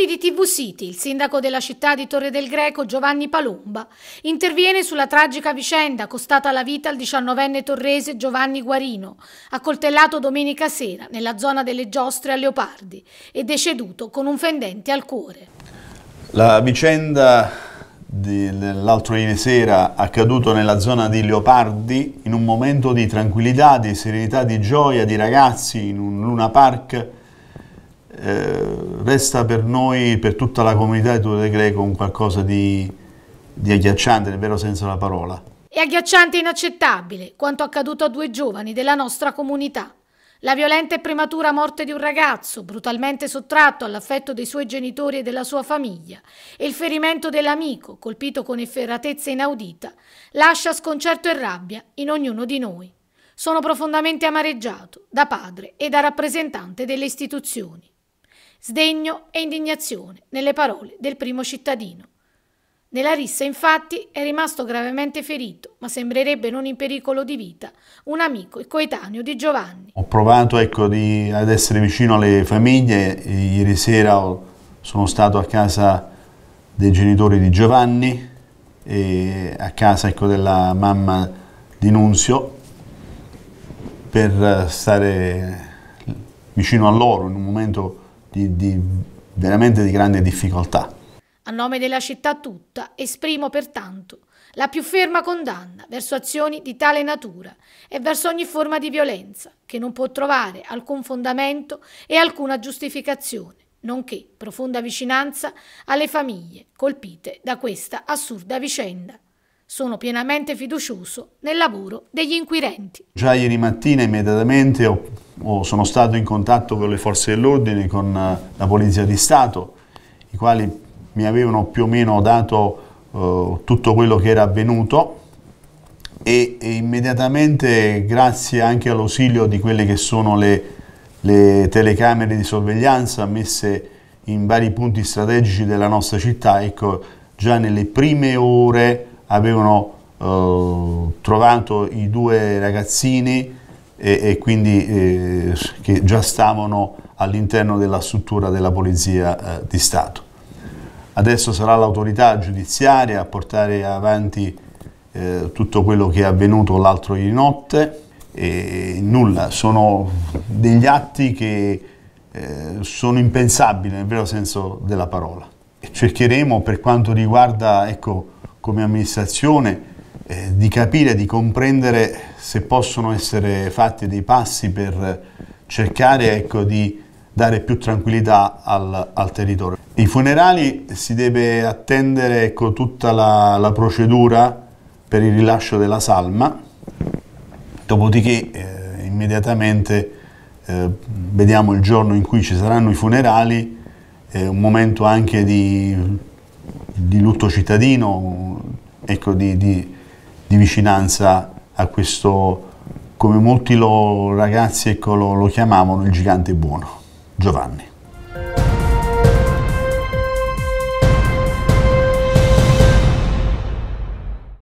studi di TV City, il sindaco della città di Torre del Greco Giovanni Palomba interviene sulla tragica vicenda costata la vita al diciannovenne torrese Giovanni Guarino, accoltellato domenica sera nella zona delle giostre a Leopardi e deceduto con un fendente al cuore. La vicenda dell'altro ieri sera accaduto nella zona di Leopardi in un momento di tranquillità, di serenità, di gioia di ragazzi in un Luna Park eh, resta per noi, per tutta la comunità di Tudor Greco, un qualcosa di, di agghiacciante, nel vero senso della parola. È agghiacciante e inaccettabile quanto accaduto a due giovani della nostra comunità. La violenta e prematura morte di un ragazzo, brutalmente sottratto all'affetto dei suoi genitori e della sua famiglia, e il ferimento dell'amico, colpito con efferatezza inaudita, lascia sconcerto e rabbia in ognuno di noi. Sono profondamente amareggiato da padre e da rappresentante delle istituzioni sdegno e indignazione nelle parole del primo cittadino. Nella rissa, infatti, è rimasto gravemente ferito, ma sembrerebbe non in pericolo di vita, un amico e coetaneo di Giovanni. Ho provato ecco, di, ad essere vicino alle famiglie. ieri sera ho, sono stato a casa dei genitori di Giovanni e a casa ecco, della mamma di Nunzio per stare vicino a loro in un momento di, di, veramente di grande difficoltà. A nome della città tutta esprimo pertanto la più ferma condanna verso azioni di tale natura e verso ogni forma di violenza che non può trovare alcun fondamento e alcuna giustificazione, nonché profonda vicinanza alle famiglie colpite da questa assurda vicenda. Sono pienamente fiducioso nel lavoro degli inquirenti. Già ieri mattina immediatamente ho o sono stato in contatto con le forze dell'ordine, con eh, la Polizia di Stato, i quali mi avevano più o meno dato eh, tutto quello che era avvenuto e, e immediatamente grazie anche all'ausilio di quelle che sono le, le telecamere di sorveglianza messe in vari punti strategici della nostra città, ecco, già nelle prime ore avevano eh, trovato i due ragazzini e, e quindi eh, che già stavano all'interno della struttura della Polizia eh, di Stato. Adesso sarà l'autorità giudiziaria a portare avanti eh, tutto quello che è avvenuto l'altro ieri notte e nulla, sono degli atti che eh, sono impensabili nel vero senso della parola. Cercheremo per quanto riguarda ecco, come amministrazione eh, di capire, di comprendere se possono essere fatti dei passi per cercare ecco, di dare più tranquillità al, al, territorio. I funerali si deve attendere ecco, tutta la, la, procedura per il rilascio della salma, dopodiché eh, immediatamente eh, vediamo il giorno in cui ci saranno i funerali, eh, un momento anche di, di lutto cittadino, ecco, di, di di vicinanza a questo, come molti lo, ragazzi ecco, lo, lo chiamavano, il gigante buono, Giovanni.